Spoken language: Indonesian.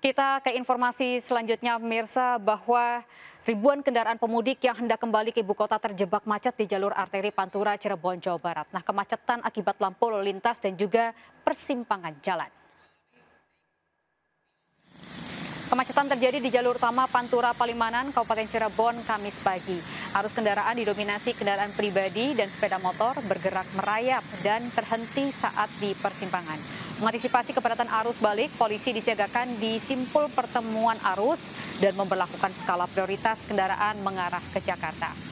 Kita ke informasi selanjutnya, pemirsa, bahwa ribuan kendaraan pemudik yang hendak kembali ke ibu kota terjebak macet di jalur arteri Pantura, Cirebon, Jawa Barat. Nah, kemacetan akibat lampu lalu lintas dan juga persimpangan jalan. Kemacetan terjadi di jalur utama Pantura Palimanan, Kabupaten Cirebon, Kamis pagi. Arus kendaraan didominasi kendaraan pribadi dan sepeda motor bergerak merayap dan terhenti saat di persimpangan. Mengantisipasi kepadatan arus balik, polisi disiagakan di simpul pertemuan arus dan memperlakukan skala prioritas kendaraan mengarah ke Jakarta.